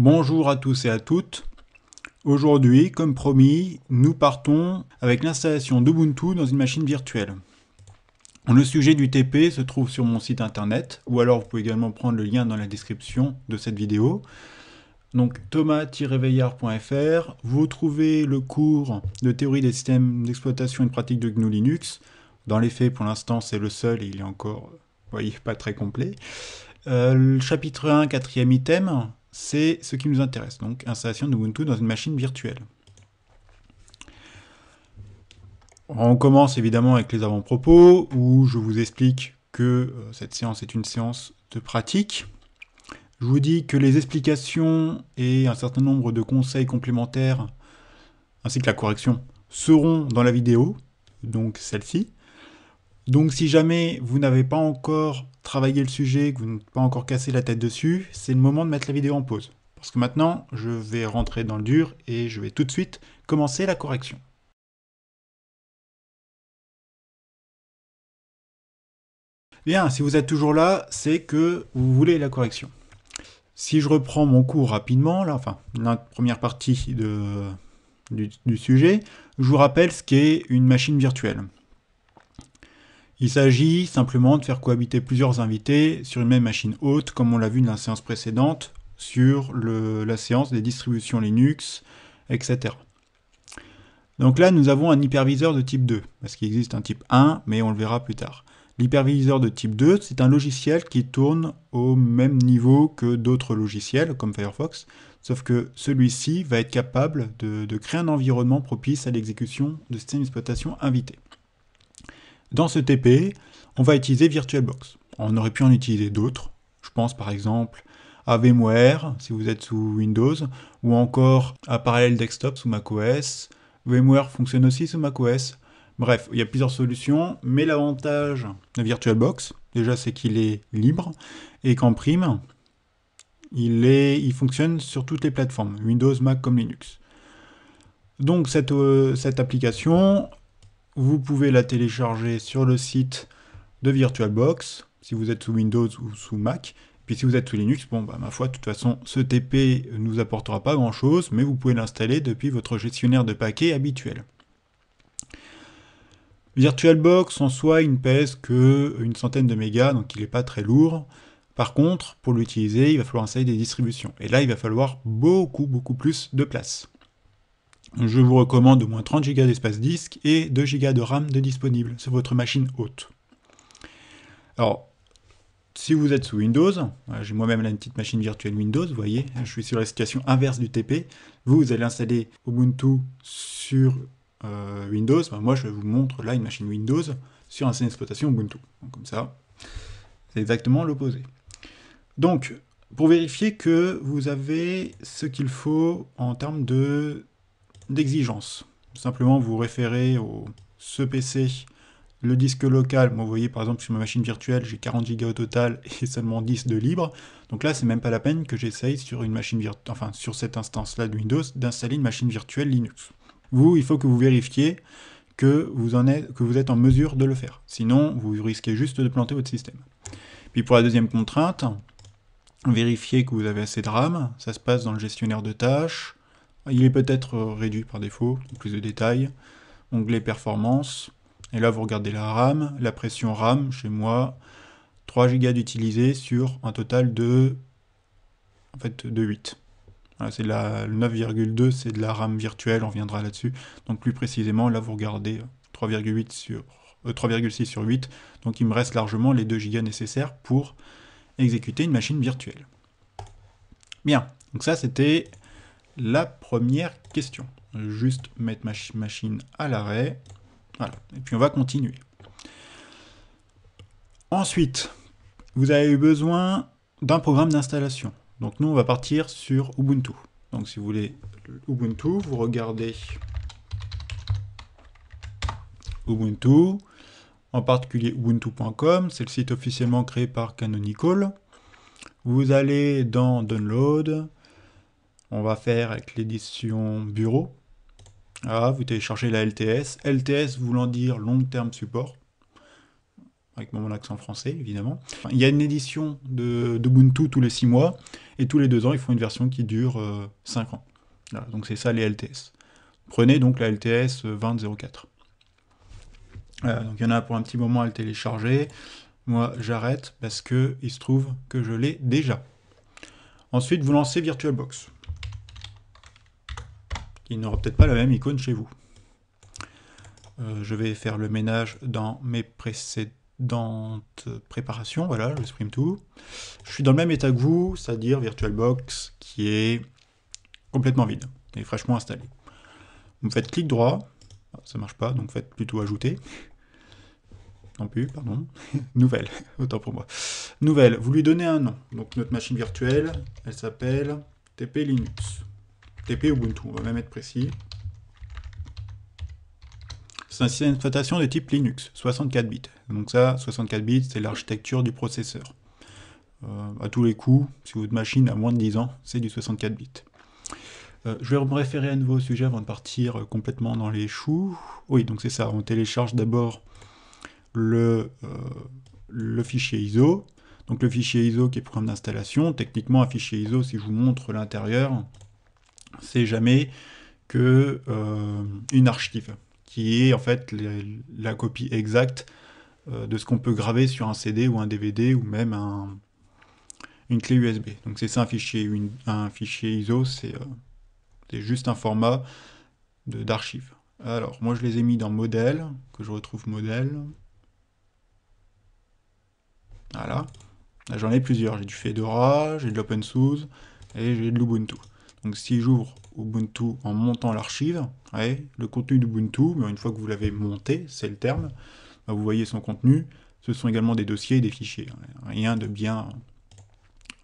Bonjour à tous et à toutes. Aujourd'hui, comme promis, nous partons avec l'installation d'Ubuntu dans une machine virtuelle. Le sujet du TP se trouve sur mon site internet, ou alors vous pouvez également prendre le lien dans la description de cette vidéo. Donc thomas-veillard.fr, vous trouvez le cours de théorie des systèmes d'exploitation et de pratique de GNU Linux. Dans les faits, pour l'instant, c'est le seul et il est encore, voyez, pas très complet. Euh, le chapitre 1, quatrième item, c'est ce qui nous intéresse, donc installation d'Ubuntu dans une machine virtuelle. On commence évidemment avec les avant-propos, où je vous explique que euh, cette séance est une séance de pratique. Je vous dis que les explications et un certain nombre de conseils complémentaires, ainsi que la correction, seront dans la vidéo, donc celle-ci. Donc si jamais vous n'avez pas encore travaillé le sujet, que vous n'êtes pas encore cassé la tête dessus, c'est le moment de mettre la vidéo en pause. Parce que maintenant, je vais rentrer dans le dur et je vais tout de suite commencer la correction. Bien, si vous êtes toujours là, c'est que vous voulez la correction. Si je reprends mon cours rapidement, là, enfin, la première partie du sujet, je vous rappelle ce qu'est une machine virtuelle. Il s'agit simplement de faire cohabiter plusieurs invités sur une même machine haute, comme on l'a vu dans la séance précédente, sur la séance des distributions Linux, etc. Donc là, nous avons un hyperviseur de type 2, parce qu'il existe un type 1, mais on le verra plus tard. L'hyperviseur de type 2, c'est un logiciel qui tourne au même niveau que d'autres logiciels, comme Firefox, sauf que celui-ci va être capable de, de créer un environnement propice à l'exécution de systèmes d'exploitation invités. Dans ce TP, on va utiliser VirtualBox. On aurait pu en utiliser d'autres. Je pense par exemple à VMware si vous êtes sous Windows ou encore à Parallel Desktop sous macOS. VMware fonctionne aussi sous macOS. Bref, il y a plusieurs solutions, mais l'avantage de VirtualBox, déjà, c'est qu'il est libre et qu'en prime, il, est, il fonctionne sur toutes les plateformes, Windows, Mac comme Linux. Donc cette, euh, cette application, vous pouvez la télécharger sur le site de VirtualBox, si vous êtes sous Windows ou sous Mac. Puis si vous êtes sous Linux, bon, bah, ma foi, de toute façon, ce TP ne nous apportera pas grand-chose, mais vous pouvez l'installer depuis votre gestionnaire de paquets habituel. VirtualBox en soi, il ne pèse qu'une centaine de mégas, donc il n'est pas très lourd. Par contre, pour l'utiliser, il va falloir installer des distributions. Et là, il va falloir beaucoup, beaucoup plus de place je vous recommande au moins 30 Go d'espace disque et 2 Go de RAM de disponible sur votre machine haute. Alors, si vous êtes sous Windows, euh, j'ai moi-même la petite machine virtuelle Windows, vous voyez, je suis sur la situation inverse du TP. Vous, vous allez installer Ubuntu sur euh, Windows. moi, je vous montre là une machine Windows sur un système d'exploitation Ubuntu. comme ça, c'est exactement l'opposé. Donc, pour vérifier que vous avez ce qu'il faut en termes de d'exigence. Simplement, vous référez au ce PC, le disque local. Moi, vous voyez, par exemple, sur ma machine virtuelle, j'ai 40 Go au total et seulement 10 de libre. Donc là, c'est même pas la peine que j'essaye sur une machine virtuelle, enfin, sur cette instance-là de Windows, d'installer une machine virtuelle Linux. Vous, il faut que vous vérifiez que vous, en êtes, que vous êtes en mesure de le faire. Sinon, vous risquez juste de planter votre système. Puis pour la deuxième contrainte, vérifiez que vous avez assez de RAM. Ça se passe dans le gestionnaire de tâches. Il est peut-être euh, réduit par défaut, plus de détails. Onglet performance. Et là, vous regardez la RAM, la pression RAM, chez moi, 3 Go d'utilisé sur un total de, en fait, de 8. Voilà, c'est la 9,2, c'est de la RAM virtuelle, on viendra là-dessus. Donc plus précisément, là, vous regardez 3,8 euh, sur 3,6 euh, sur 8. Donc il me reste largement les 2 Go nécessaires pour exécuter une machine virtuelle. Bien, donc ça c'était la première question. Juste mettre ma machine à l'arrêt. Voilà. Et puis on va continuer. Ensuite, vous avez eu besoin d'un programme d'installation. Donc nous, on va partir sur Ubuntu. Donc si vous voulez Ubuntu, vous regardez Ubuntu, en particulier ubuntu.com, c'est le site officiellement créé par Canonical. Vous allez dans Download, on va faire avec l'édition bureau. Ah, vous téléchargez la LTS. LTS voulant dire long terme support. Avec mon accent français, évidemment. Il y a une édition de, Ubuntu tous les 6 mois. Et tous les 2 ans, ils font une version qui dure 5 euh, ans. donc c'est ça les LTS. Prenez donc la LTS 2004. Euh, donc il y en a pour un petit moment à le télécharger. Moi, j'arrête parce que il se trouve que je l'ai déjà. Ensuite, vous lancez VirtualBox il n'aura peut-être pas la même icône chez vous. Euh, je vais faire le ménage dans mes précédentes préparations. Voilà, je supprime tout. Je suis dans le même état que vous, c'est-à-dire VirtualBox qui est complètement vide et fraîchement installé. Vous faites clic droit, ah, ça marche pas, donc faites plutôt ajouter. Non plus, pardon. Nouvelle, autant pour moi. Nouvelle, vous lui donnez un nom. Donc notre machine virtuelle, elle s'appelle TP Linux. TP Ubuntu, on va même être précis. C'est un système d'exploitation de type Linux, 64 bits. Donc ça, 64 bits, c'est l'architecture du processeur. A euh, à tous les coups, si votre machine a moins de 10 ans, c'est du 64 bits. Euh, je vais me référer à nouveau au sujet avant de partir euh, complètement dans les choux. Oui, donc c'est ça, on télécharge d'abord le, le fichier ISO. Donc le fichier ISO qui est programme d'installation, techniquement un fichier ISO, si je vous montre l'intérieur, c'est jamais que euh, une archive, qui est en fait la copie exacte euh, de ce qu'on peut graver sur un CD ou un DVD ou même une clé USB. Donc c'est ça un fichier, un fichier ISO, euh, c'est juste un format d'archive. Alors moi je les ai mis dans modèle, que je retrouve modèle. Voilà. J'en ai plusieurs, j'ai du Fedora, j'ai de l'OpenSUSE et j'ai de l'Ubuntu. Donc si j'ouvre Ubuntu en montant l'archive, le contenu d'Ubuntu, une fois que vous l'avez monté, c'est le terme, bah, vous voyez son contenu, ce sont également des dossiers et des fichiers. Hein. Rien de bien,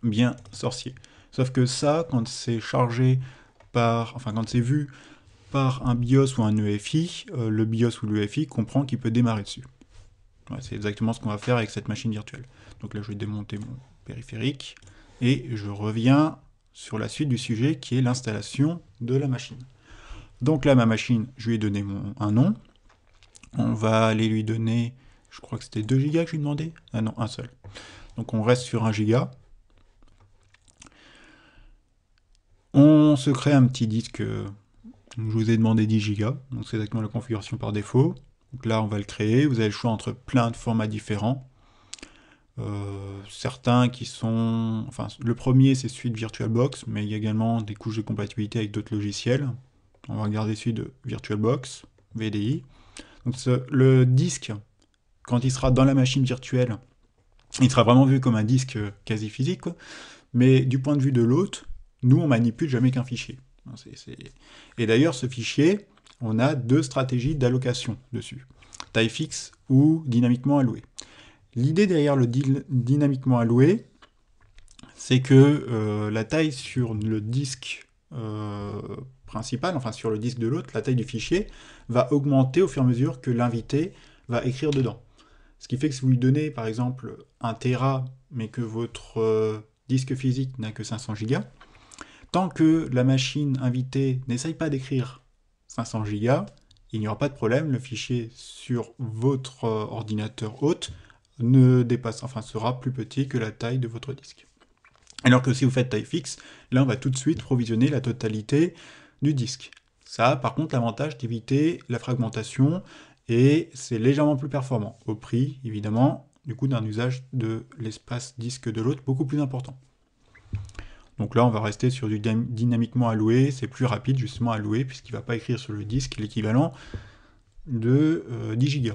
bien sorcier. Sauf que ça, quand c'est chargé par, enfin quand c'est vu par un BIOS ou un EFI, euh, le BIOS ou l'EFI e comprend qu'il peut démarrer dessus. c'est exactement ce qu'on va faire avec cette machine virtuelle. Donc là, je vais démonter mon périphérique et je reviens sur la suite du sujet qui est l'installation de la machine. Donc là, ma machine, je lui ai donné mon, un nom. On va aller lui donner, je crois que c'était 2 gigas que je lui demandais. Ah non, un seul. Donc on reste sur 1 giga. On se crée un petit disque. Euh, je vous ai demandé 10 gigas. Donc c'est exactement la configuration par défaut. Donc là, on va le créer. Vous avez le choix entre plein de formats différents. Euh, certains qui sont... Enfin, le premier, c'est celui de VirtualBox, mais il y a également des couches de compatibilité avec d'autres logiciels. On va regarder celui de VirtualBox, VDI. le disque, quand il sera dans la machine virtuelle, il sera vraiment vu comme un disque quasi physique. Mais du point de vue de l'hôte, nous, on manipule jamais qu'un fichier. Hein, et d'ailleurs, ce fichier, on a deux stratégies d'allocation dessus. Taille fixe ou dynamiquement alloué. L'idée derrière le dynamiquement alloué, c'est que euh, la taille sur le disque euh, principal, enfin sur le disque de l'autre, la taille du fichier, va augmenter au fur et à mesure que l'invité va écrire dedans. Ce qui fait que si vous lui donnez par exemple un Tera, mais que votre euh, disque physique n'a que 500 Go, tant que la machine invitée n'essaye pas d'écrire 500 Go, il n'y aura pas de problème, le fichier sur votre ordinateur hôte ne dépasse, enfin sera plus petit que la taille de votre disque. Alors que si vous faites taille fixe, là on va tout de suite provisionner la totalité du disque. Ça a par contre l'avantage d'éviter la fragmentation et c'est légèrement plus performant, au prix évidemment du coup d'un usage de l'espace disque de l'autre beaucoup plus important. Donc là on va rester sur du dynamiquement alloué, c'est plus rapide justement alloué puisqu'il ne va pas écrire sur le disque l'équivalent de 10 euh, gigas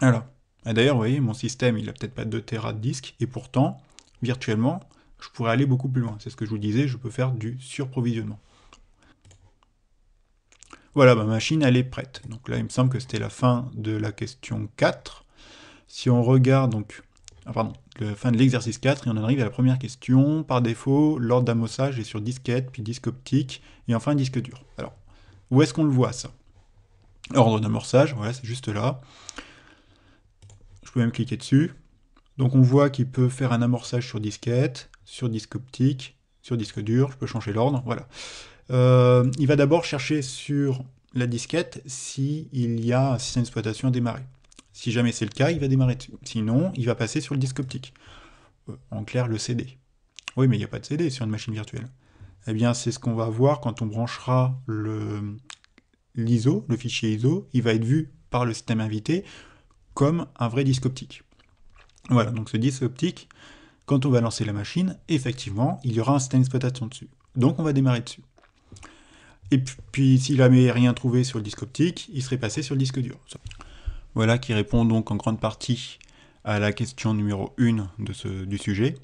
Alors, ah, d'ailleurs, vous voyez, mon système, il n'a peut-être pas 2 Tera de disque, et pourtant, virtuellement, je pourrais aller beaucoup plus loin. C'est ce que je vous disais, je peux faire du surprovisionnement. Voilà, ma machine, elle est prête. Donc là, il me semble que c'était la fin de la question 4. Si on regarde, donc, ah, pardon, la fin de l'exercice 4, et on en arrive à la première question. Par défaut, l'ordre d'amorçage est sur disquette, puis disque optique, et enfin disque dur. Alors, où est-ce qu'on le voit, ça Ordre d'amorçage, voilà, c'est juste là. Je peux même cliquer dessus. Donc on voit qu'il peut faire un amorçage sur disquette, sur disque optique, sur disque dur, je peux changer l'ordre, voilà. Euh, il va d'abord chercher sur la disquette s'il y a un système d'exploitation à démarrer. Si jamais c'est le cas, il va démarrer dessus. Sinon, il va passer sur le disque optique. Euh, en clair, le CD. Oui, mais il n'y a pas de CD sur une machine virtuelle. Eh bien, c'est ce qu'on va voir quand on branchera l'ISO, le fichier ISO. Il va être vu par le système invité un vrai disque optique. Voilà, donc ce disque optique, quand on va lancer la machine, effectivement, il y aura un système d'exploitation dessus. Donc on va démarrer dessus. Et puis s'il n'avait rien trouvé sur le disque optique, il serait passé sur le disque dur. Voilà qui répond donc en grande partie à la question numéro 1 de du sujet.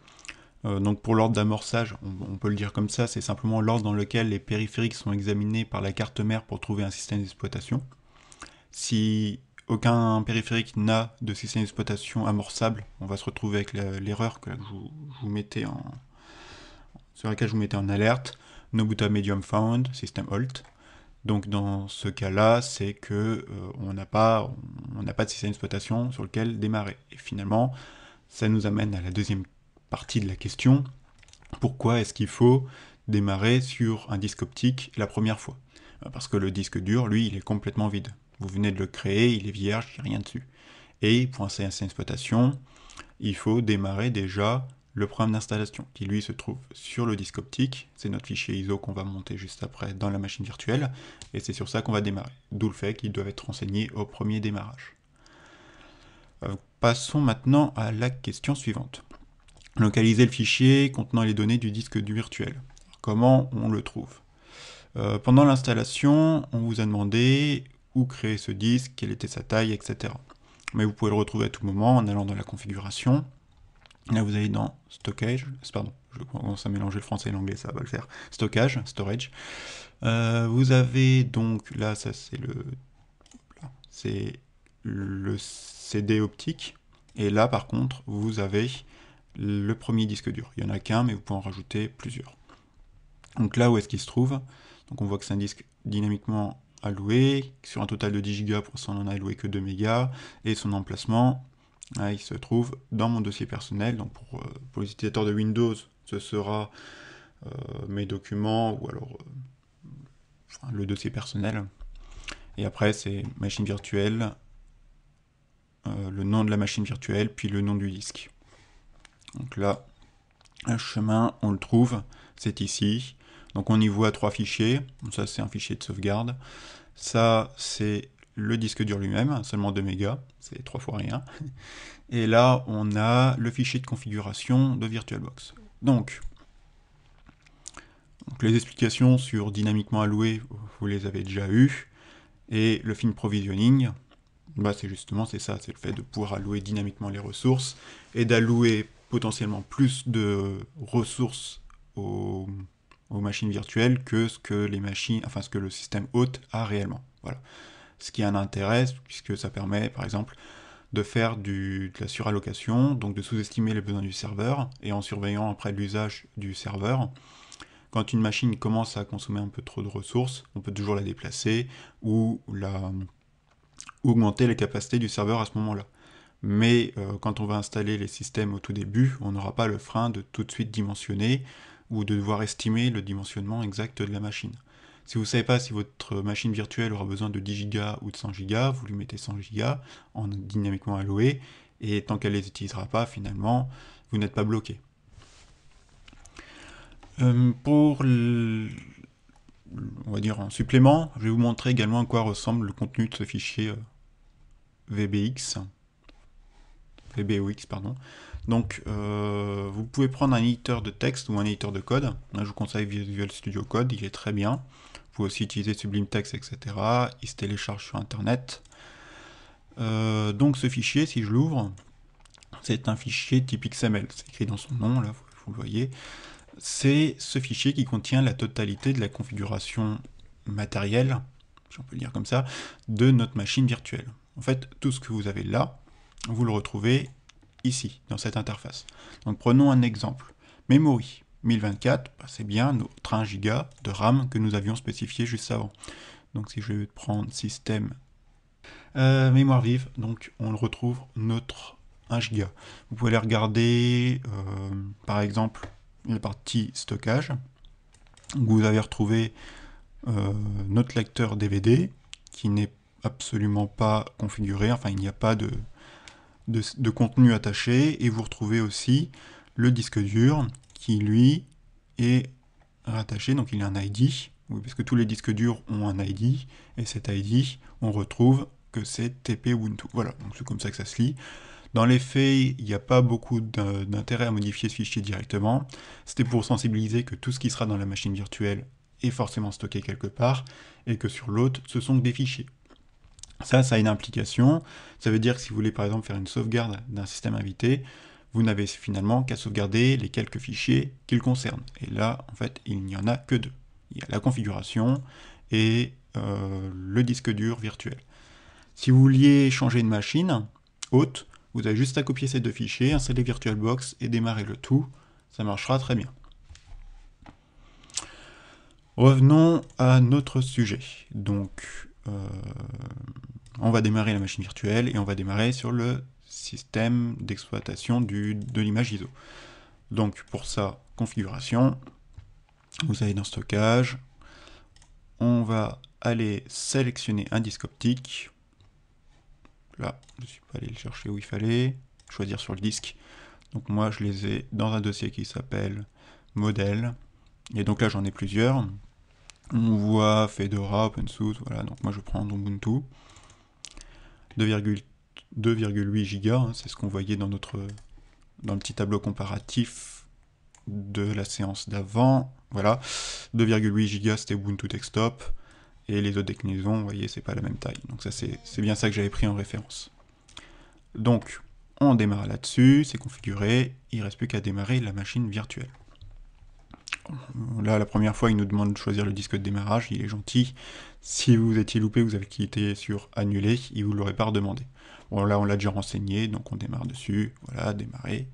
Euh, donc pour l'ordre d'amorçage, on, on, peut le dire comme ça, c'est simplement l'ordre dans lequel les périphériques sont examinés par la carte mère pour trouver un système d'exploitation. Si aucun périphérique n'a de système d'exploitation amorçable. On va se retrouver avec l'erreur que, vous, mettez en, sur laquelle je vous mettais en alerte. No Nobuta Medium Found, system halt. Donc dans ce cas-là, c'est que euh, on n'a pas, on n'a pas de système d'exploitation sur lequel démarrer. Et finalement, ça nous amène à la deuxième partie de la question. Pourquoi est-ce qu'il faut démarrer sur un disque optique la première fois Parce que le disque dur, lui, il est complètement vide. Vous venez de le créer, il est vierge, il n'y a rien dessus. Et pour installer une exploitation, il faut démarrer déjà le programme d'installation qui lui se trouve sur le disque optique. C'est notre fichier ISO qu'on va monter juste après dans la machine virtuelle et c'est sur ça qu'on va démarrer. D'où le fait qu'il doit être renseigné au premier démarrage. Euh, passons maintenant à la question suivante. Localiser le fichier contenant les données du disque du virtuel. comment on le trouve euh, Pendant l'installation, on vous a demandé où créer ce disque, quelle était sa taille, etc. Mais vous pouvez le retrouver à tout moment en allant dans la configuration. Là, vous allez dans Stockage, pardon, je commence à mélanger le français et l'anglais, ça va le faire. Stockage, Storage. Euh, vous avez donc, là, ça c'est le, c'est le CD optique. Et là, par contre, vous avez le premier disque dur. Il y en a qu'un, mais vous pouvez en rajouter plusieurs. Donc là, où est-ce qu'il se trouve Donc on voit que c'est un disque dynamiquement loué Sur un total de 10 Go, pour ça on n'en a alloué que 2 mégas. Et son emplacement, hein, il se trouve dans mon dossier personnel. Donc pour, euh, les utilisateurs de Windows, ce sera euh, mes documents ou alors euh, le dossier personnel. Et après, c'est machine virtuelle, le nom de la machine virtuelle, puis le nom du disque. Donc là, un chemin, on le trouve, c'est ici. Donc on y voit trois fichiers, ça c'est un fichier de sauvegarde, ça c'est le disque dur lui-même, seulement 2 mégas, c'est trois fois rien. Et là, on a le fichier de configuration de VirtualBox. Donc, les explications sur dynamiquement alloué, vous les avez déjà eues. Et le fin provisioning, bah c'est justement c'est ça, c'est le fait de pouvoir allouer dynamiquement les ressources et d'allouer potentiellement plus de ressources aux aux machines virtuelles que ce que les machines, enfin ce que le système hôte a réellement. Voilà. Ce qui a un intérêt, puisque ça permet, par exemple, de faire du, de la surallocation, donc de sous-estimer les besoins du serveur, et en surveillant après l'usage du serveur, quand une machine commence à consommer un peu trop de ressources, on peut toujours la déplacer ou la, augmenter les capacités du serveur à ce moment-là. Mais euh, quand on va installer les systèmes au tout début, on n'aura pas le frein de tout de suite dimensionner ou de devoir estimer le dimensionnement exact de la machine. Si vous ne savez pas si votre machine virtuelle aura besoin de 10 Go ou de 100 Go, vous lui mettez 100 Go en dynamiquement alloué, et tant qu'elle ne les utilisera pas, finalement, vous n'êtes pas bloqué. Euh, pour on va dire en supplément, je vais vous montrer également à quoi ressemble le contenu de ce fichier euh, VBX, VBOX, pardon. Donc euh, vous pouvez prendre un éditeur de texte ou un éditeur de code. je vous conseille Visual Studio Code, il est très bien. Vous pouvez aussi utiliser Sublime Text, etc. Il se télécharge sur Internet. Euh, donc ce fichier, si je l'ouvre, c'est un fichier typique XML. C'est écrit dans son nom, là, vous, le voyez. C'est ce fichier qui contient la totalité de la configuration matérielle, si on peut dire comme ça, de notre machine virtuelle. En fait, tout ce que vous avez là, vous le retrouvez ici, dans cette interface. Donc prenons un exemple. Memory, 1024, bah, c'est bien notre 1 giga de RAM que nous avions spécifié juste avant. Donc si je vais prendre système euh, mémoire vive, donc on le retrouve notre 1 giga. Vous pouvez aller regarder euh, par exemple la partie stockage, vous avez retrouvé euh, notre lecteur DVD qui n'est absolument pas configuré, enfin il n'y a pas de, de, contenu attaché et vous retrouvez aussi le disque dur qui lui est rattaché, donc il a un ID, parce que tous les disques durs ont un ID, et cet ID, on retrouve que c'est TP Ubuntu. Voilà, donc c'est comme ça que ça se lit. Dans les faits, il n'y a pas beaucoup d'intérêt à modifier ce fichier directement. C'était pour sensibiliser que tout ce qui sera dans la machine virtuelle est forcément stocké quelque part, et que sur l'autre, ce sont des fichiers. Ça, ça a une implication. Ça veut dire que si vous voulez par exemple faire une sauvegarde d'un système invité, vous n'avez finalement qu'à sauvegarder les quelques fichiers qu'il concerne. Et là, en fait, il n'y en a que deux. Il y a la configuration et euh, le disque dur virtuel. Si vous vouliez changer une machine haute, vous avez juste à copier ces deux fichiers, installer VirtualBox et démarrer le tout. Ça marchera très bien. Revenons à notre sujet. Donc, euh, on va démarrer la machine virtuelle et on va démarrer sur le système d'exploitation de l'image ISO. Donc pour ça, configuration, vous allez dans stockage, on va aller sélectionner un disque optique. Là, je ne suis pas allé le chercher où il fallait, choisir sur le disque. Donc moi, je les ai dans un dossier qui s'appelle modèle. Et donc là, j'en ai plusieurs. On voit Fedora, OpenSUSE, voilà, donc moi je prends Ubuntu. 2,8 gigas, hein, c'est ce qu'on voyait dans notre dans le petit tableau comparatif de la séance d'avant. Voilà, 2,8 gigas c'était Ubuntu Desktop, et les autres déclinaisons, vous voyez, c'est pas la même taille. Donc ça c'est bien ça que j'avais pris en référence. Donc, on démarre là-dessus, c'est configuré, il reste plus qu'à démarrer la machine virtuelle. Là, la première fois, il nous demande de choisir le disque de démarrage, il est gentil. Si vous étiez loupé, vous avez cliqué sur annuler, il vous l'aurait pas redemandé. Bon, là, on l'a déjà renseigné, donc on démarre dessus. Voilà, démarrer.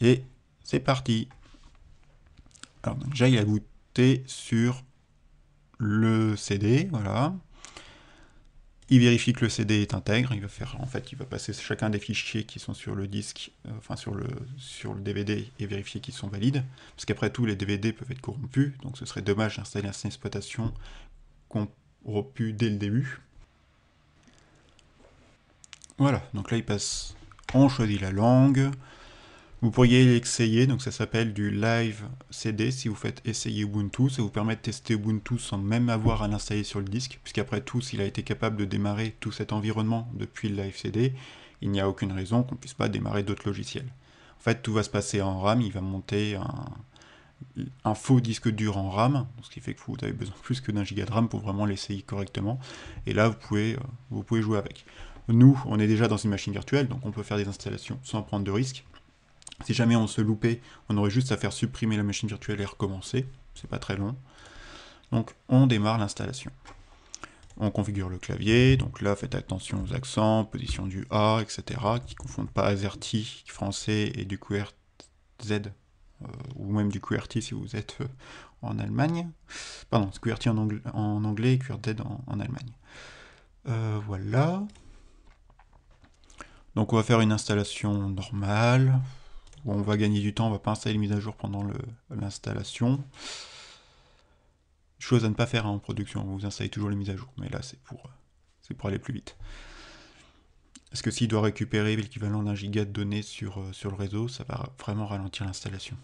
Et c'est parti. Alors, déjà, il a goûté sur le CD, voilà il vérifie que le CD est intègre, il va faire en fait il va passer chacun des fichiers qui sont sur le disque, euh, enfin sur le, sur le DVD et vérifier qu'ils sont valides, parce qu'après tout les DVD peuvent être corrompus, donc ce serait dommage d'installer une exploitation corrompu dès le début. Voilà, donc là il passe, on choisit la langue, vous pourriez l'essayer, donc ça s'appelle du live CD. Si vous faites essayer Ubuntu, ça vous permet de tester Ubuntu sans même avoir à l'installer sur le disque, puisqu'après tout, s'il a été capable de démarrer tout cet environnement depuis le live CD, il n'y a aucune raison qu'on ne puisse pas démarrer d'autres logiciels. En fait, tout va se passer en RAM, il va monter un, faux disque dur en RAM, ce qui fait que vous avez besoin plus que d'un giga de RAM pour vraiment l'essayer correctement. Et là, vous pouvez, euh, vous pouvez jouer avec. Nous, on est déjà dans une machine virtuelle, donc on peut faire des installations sans prendre de risques. Si jamais on se loupait, on aurait juste à faire supprimer la machine virtuelle et recommencer. C'est pas très long. Donc on démarre l'installation. On configure le clavier, donc là faites attention aux accents, position du A, etc. qui ne confondent pas AZERTY français et du QRZ, euh, ou même du QRT si vous êtes euh, en Allemagne. Pardon, QRT en, anglais, en anglais et QRZ en, Allemagne. Euh, voilà. Donc on va faire une installation normale, on va gagner du temps, on va pas installer les mises à jour pendant l'installation. Chose à ne pas faire hein, en production, vous installez toujours les mises à jour, mais là c'est pour, euh, pour aller plus vite. Parce que s'il doit récupérer l'équivalent d'un giga de données euh, sur, le réseau, ça va vraiment ralentir l'installation.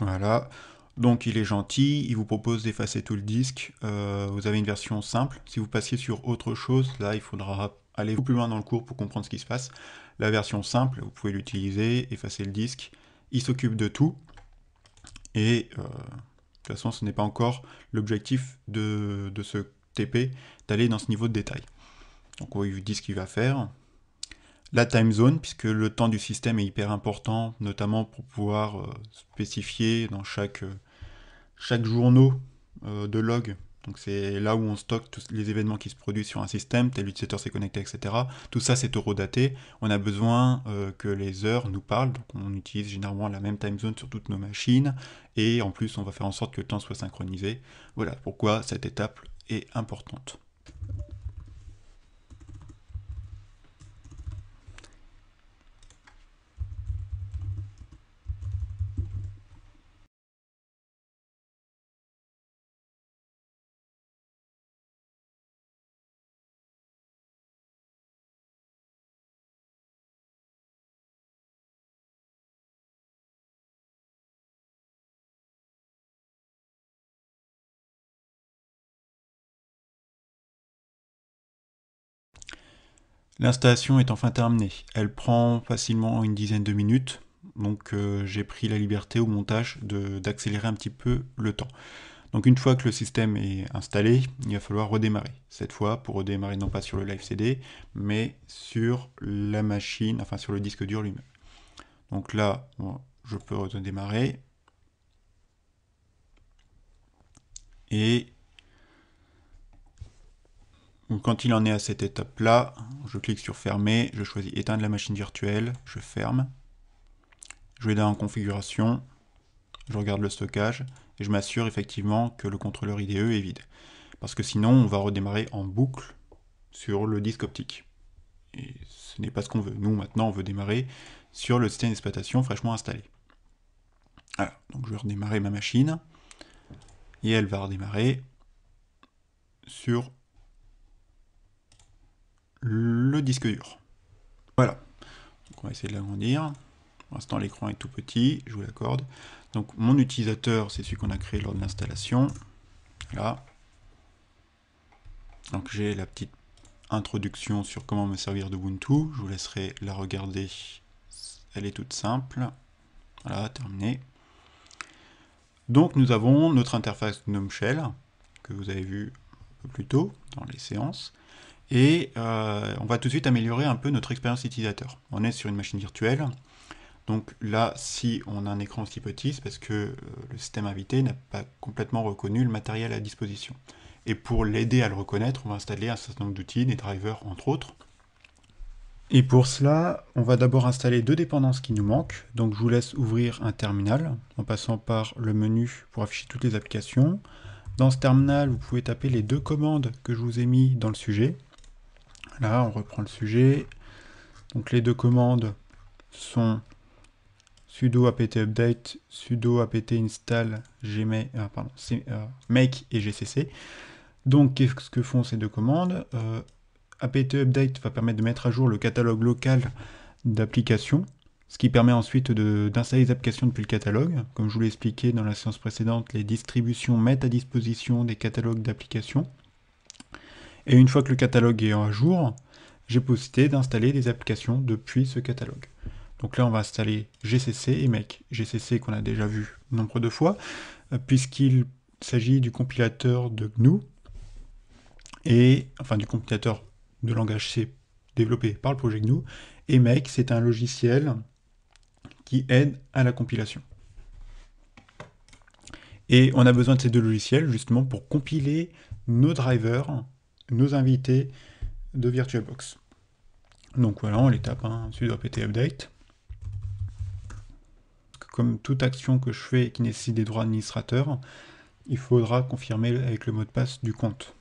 Voilà. Donc il est gentil, il vous propose d'effacer tout le disque. Euh, vous avez une version simple. Si vous passiez sur autre chose, là il faudra aller plus loin dans le cours pour comprendre ce qui se passe. La version simple, vous pouvez l'utiliser, effacer le disque, il s'occupe de tout. Et euh, de toute façon, ce n'est pas encore l'objectif de, ce TP d'aller dans ce niveau de détail. Donc on vous ce qu'il va faire. La time zone, puisque le temps du système est hyper important, notamment pour pouvoir euh, spécifier dans chaque, euh, chaque journaux de log donc c'est là où on stocke tous les événements qui se produisent sur un système, tel utilisateur s'est connecté, etc. Tout ça c'est horodaté. On a besoin euh, que les heures nous parlent, donc on utilise généralement la même time zone sur toutes nos machines, et en plus on va faire en sorte que le temps soit synchronisé. Voilà pourquoi cette étape est importante. L'installation est enfin terminée. Elle prend facilement une dizaine de minutes, donc euh, j'ai pris la liberté au montage d'accélérer un petit peu le temps. Donc une fois que le système est installé, il va falloir redémarrer. Cette fois, pour redémarrer non pas sur le live CD, mais sur la machine, enfin sur le disque dur lui-même. Donc là, je peux redémarrer. Et donc quand il en est à cette étape-là, je clique sur fermer, je choisis éteindre la machine virtuelle, je ferme, je vais dans configuration, je regarde le stockage et je m'assure effectivement que le contrôleur IDE est vide. Parce que sinon, on va redémarrer en boucle sur le disque optique. Et ce n'est pas ce qu'on veut. Nous, maintenant, on veut démarrer sur le système d'exploitation fraîchement installé. donc je vais redémarrer ma machine. Et elle va redémarrer sur le disque dur. Voilà. on va essayer de l'agrandir. Pour l'instant, l'écran est tout petit, je vous l'accorde. Donc mon utilisateur, c'est celui qu'on a créé lors de l'installation. Voilà. Donc j'ai la petite introduction sur comment me servir de Ubuntu, Je vous laisserai la regarder. Elle est toute simple. Voilà, terminé. Donc nous avons notre interface GNOME Shell, que vous avez vu un peu plus tôt dans les séances et euh, on va tout de suite améliorer un peu notre expérience utilisateur. On est sur une machine virtuelle, donc là, si on a un écran aussi petit, c'est parce que euh, le système invité n'a pas complètement reconnu le matériel à disposition. Et pour l'aider à le reconnaître, on va installer un certain nombre d'outils, des drivers entre autres. Et pour cela, on va d'abord installer deux dépendances qui nous manquent. Donc je vous laisse ouvrir un terminal en passant par le menu pour afficher toutes les applications. Dans ce terminal, vous pouvez taper les deux commandes que je vous ai mis dans le sujet. Là, on reprend le sujet. Donc les deux commandes sont sudo apt update, sudo apt install gmail, ah, euh, make et gcc. Donc qu'est-ce que font ces deux commandes euh, apt update va permettre de mettre à jour le catalogue local d'applications, ce qui permet ensuite d'installer les applications depuis le catalogue. Comme je vous l'ai expliqué dans la séance précédente, les distributions mettent à disposition des catalogues d'applications. Et une fois que le catalogue est à jour, j'ai possibilité d'installer des applications depuis ce catalogue. Donc là, on va installer GCC et Make. GCC qu'on a déjà vu nombre de fois, euh, puisqu'il s'agit du compilateur de GNU, et enfin du compilateur de langage C développé par le projet GNU. Et Make, c'est un logiciel qui aide à la compilation. Et on a besoin de ces deux logiciels justement pour compiler nos drivers nos invités de VirtualBox. Donc voilà, on les tape, hein. sudo apt update. Comme toute action que je fais qui nécessite des droits administrateurs, il faudra confirmer avec le mot de passe du compte.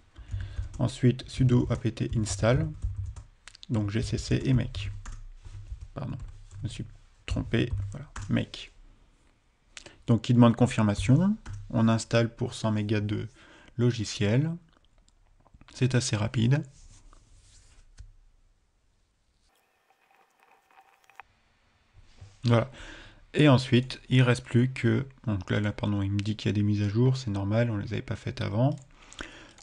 Ensuite, sudo apt install, donc gcc et make. Pardon, je me suis trompé, voilà, make. Donc qui demande confirmation, on installe pour 100 mégas de logiciel. C'est assez rapide. Voilà. Et ensuite, il reste plus que... Donc là, pardon, il me dit qu'il y a des mises à jour, c'est normal, on ne les avait pas faites avant.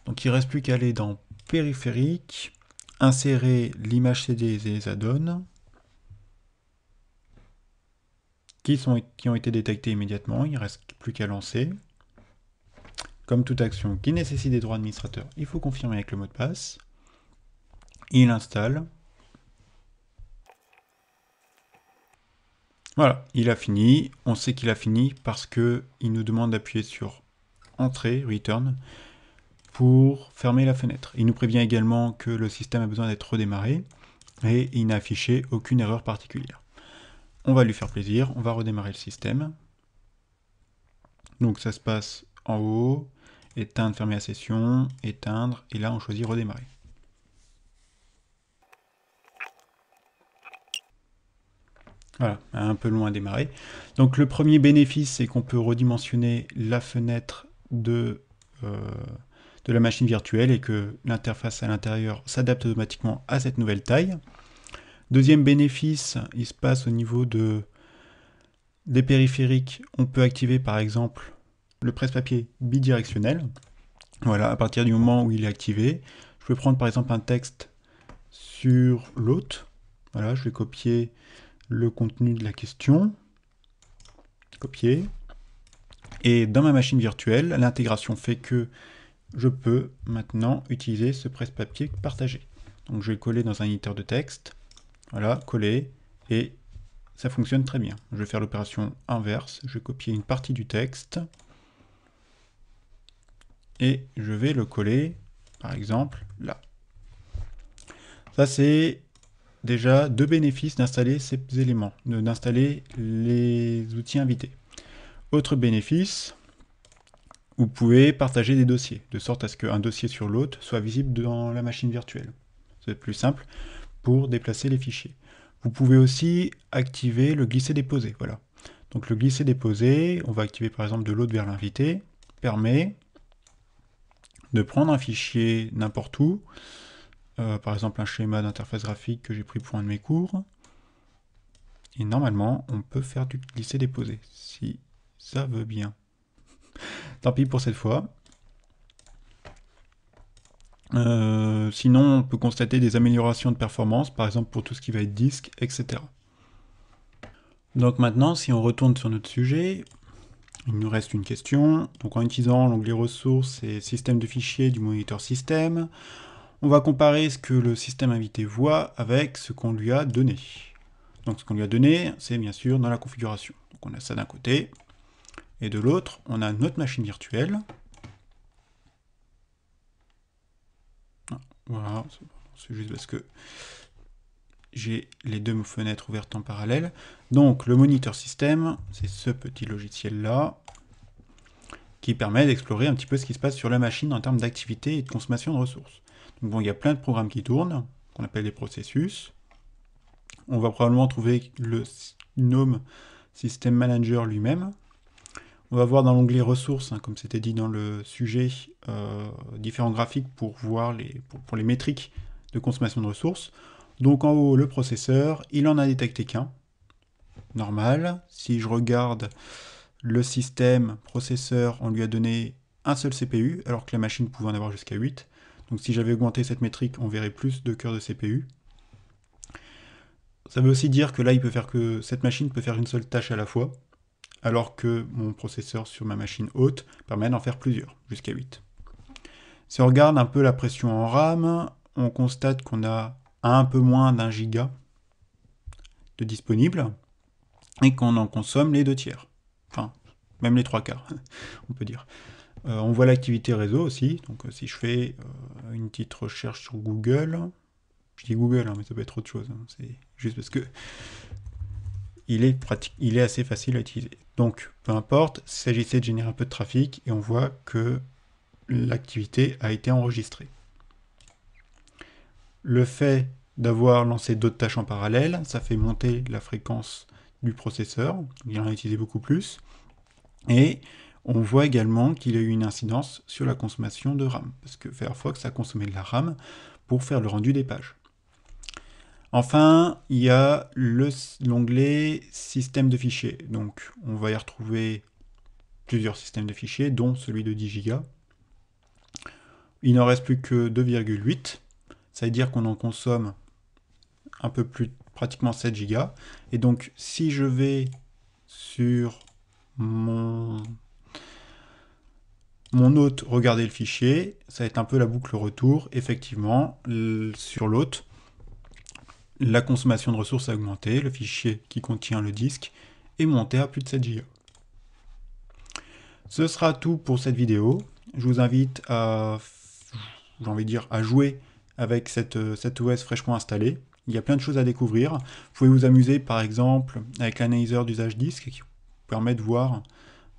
Donc il reste plus qu'à aller dans périphérique, insérer l'image CD et les add-ons qui, qui ont été détectés immédiatement, il ne reste plus qu'à lancer. Comme toute action qui nécessite des droits administrateurs, il faut confirmer avec le mot de passe. Il installe. Voilà, il a fini. On sait qu'il a fini parce qu'il nous demande d'appuyer sur Entrée, Return, pour fermer la fenêtre. Il nous prévient également que le système a besoin d'être redémarré et il n'a affiché aucune erreur particulière. On va lui faire plaisir, on va redémarrer le système. Donc ça se passe en haut éteindre, fermer la session, éteindre, et là on choisit redémarrer. Voilà, un peu loin à démarrer. Donc le premier bénéfice, c'est qu'on peut redimensionner la fenêtre de, euh, de la machine virtuelle et que l'interface à l'intérieur s'adapte automatiquement à cette nouvelle taille. Deuxième bénéfice, il se passe au niveau de, des périphériques. On peut activer par exemple le presse-papier bidirectionnel. Voilà, à partir du moment où il est activé, je peux prendre par exemple un texte sur l'hôte. Voilà, je vais copier le contenu de la question. Copier. Et dans ma machine virtuelle, l'intégration fait que je peux maintenant utiliser ce presse-papier partagé. Donc je vais le coller dans un éditeur de texte. Voilà, coller. Et ça fonctionne très bien. Je vais faire l'opération inverse. Je vais copier une partie du texte et je vais le coller, par exemple, là. Ça, c'est déjà deux bénéfices d'installer ces éléments, d'installer les outils invités. Autre bénéfice, vous pouvez partager des dossiers, de sorte à ce qu'un dossier sur l'autre soit visible dans la machine virtuelle. C'est plus simple pour déplacer les fichiers. Vous pouvez aussi activer le glisser-déposer, voilà. Donc le glisser-déposer, on va activer par exemple de l'autre vers l'invité, permet de prendre un fichier n'importe où, euh, par exemple un schéma d'interface graphique que j'ai pris pour un de mes cours, et normalement on peut faire du glisser-déposer, si ça veut bien. Tant pis pour cette fois. Euh, sinon, on peut constater des améliorations de performance, par exemple pour tout ce qui va être disque, etc. Donc maintenant, si on retourne sur notre sujet, il nous reste une question. Donc en utilisant l'onglet ressources et système de fichiers du moniteur système, on va comparer ce que le système invité voit avec ce qu'on lui a donné. Donc ce qu'on lui a donné, c'est bien sûr dans la configuration. Donc on a ça d'un côté, et de l'autre, on a notre machine virtuelle. Ah, voilà, c'est juste parce que j'ai les deux fenêtres ouvertes en parallèle. Donc le monitor système, c'est ce petit logiciel-là, qui permet d'explorer un petit peu ce qui se passe sur la machine en termes d'activité et de consommation de ressources. bon, il y a plein de programmes qui tournent, qu'on appelle des processus. On va probablement trouver le GNOME System Manager lui-même. On va voir dans l'onglet ressources, hein, comme c'était dit dans le sujet, euh, différents graphiques pour voir les, pour les métriques de consommation de ressources. Donc en haut, le processeur, il en a détecté qu'un. Normal. Si je regarde le système processeur, on lui a donné un seul CPU, alors que la machine pouvait en avoir jusqu'à 8. Donc si j'avais augmenté cette métrique, on verrait plus de cœurs de CPU. Ça veut aussi dire que là, il peut faire que cette machine peut faire une seule tâche à la fois, alors que mon processeur sur ma machine haute permet d'en faire plusieurs, jusqu'à 8. Si on regarde un peu la pression en RAM, on constate qu'on a un peu moins d'un giga de disponible et qu'on en consomme les deux tiers. Enfin, même les trois quarts, on peut dire. Euh, on voit l'activité réseau aussi. Donc, euh, si je fais euh, une petite recherche sur Google, je dis Google, hein, mais ça peut être autre chose. Hein. C'est juste parce que il est, pratique, il est assez facile à utiliser. Donc, peu importe, s'agissait de générer un peu de trafic et on voit que l'activité a été enregistrée le fait d'avoir lancé d'autres tâches en parallèle, ça fait monter la fréquence du processeur, il en a utilisé beaucoup plus, et on voit également qu'il a eu une incidence sur la consommation de RAM, parce que Firefox a consommé de la RAM pour faire le rendu des pages. Enfin, il y a l'onglet système de fichiers. Donc, on va y retrouver plusieurs systèmes de fichiers, dont celui de 10 Go. Il n'en reste plus que 2,8 ça veut dire qu'on en consomme un peu plus, pratiquement 7 gigas. Et donc, si je vais sur mon, mon hôte regarder le fichier, ça va être un peu la boucle retour. Effectivement, sur l'hôte, la consommation de ressources a augmenté, le fichier qui contient le disque est monté à plus de 7 gigas. Ce sera tout pour cette vidéo. Je vous invite à, j'ai envie dire, à jouer avec cette, euh, OS fraîchement installée. Il y a plein de choses à découvrir. Vous pouvez vous amuser par exemple avec l'analyseur d'usage disque qui permet de voir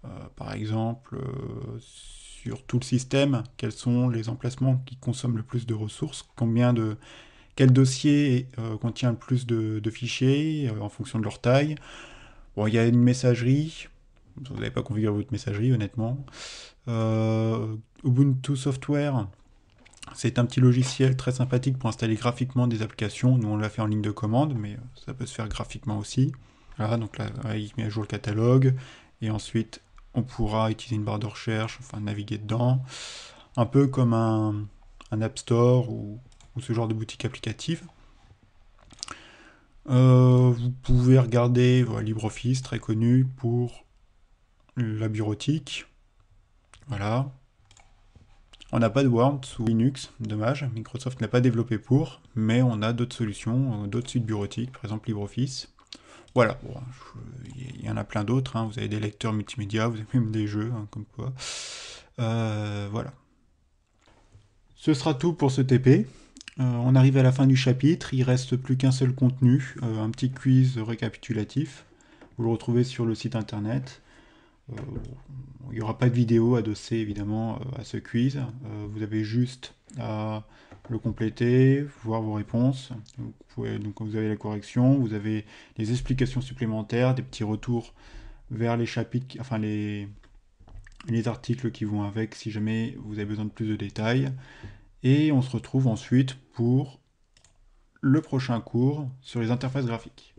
euh, par exemple euh, sur tout le système quels sont les emplacements qui consomment le plus de ressources, combien de quel dossier contient le plus de, fichiers en fonction de leur taille. Bon, il y a une messagerie. Vous n'avez pas configuré votre messagerie, honnêtement. Ubuntu Software, c'est un petit logiciel très sympathique pour installer graphiquement des applications. Nous, on l'a fait en ligne de commande, mais ça peut se faire graphiquement aussi. Voilà, donc là, il met à jour le catalogue. Et ensuite, on pourra utiliser une barre de recherche, enfin naviguer dedans. Un peu comme un, App Store ou, ce genre de boutique applicative. Euh, vous pouvez regarder LibreOffice, très connu pour la bureautique. Voilà, on n'a pas de Word sous Linux, dommage, Microsoft n'a pas développé pour, mais on a d'autres solutions, euh, d'autres suites bureautiques, par exemple LibreOffice. Voilà, il y en a plein d'autres, hein. vous avez des lecteurs multimédia, vous avez même des jeux, hein, comme quoi. Euh, voilà. Ce sera tout pour ce TP. Euh, on arrive à la fin du chapitre, il reste plus qu'un seul contenu, un petit quiz récapitulatif. Vous le retrouvez sur le site internet. Euh, il n'y aura pas de vidéo adossée évidemment euh, à ce quiz. Euh, vous avez juste à le compléter, voir vos réponses. Vous vous avez la correction, vous avez des explications supplémentaires, des petits retours vers les chapitres, enfin les articles qui vont avec si jamais vous avez besoin de plus de détails. Et on se retrouve ensuite pour le prochain cours sur les interfaces graphiques.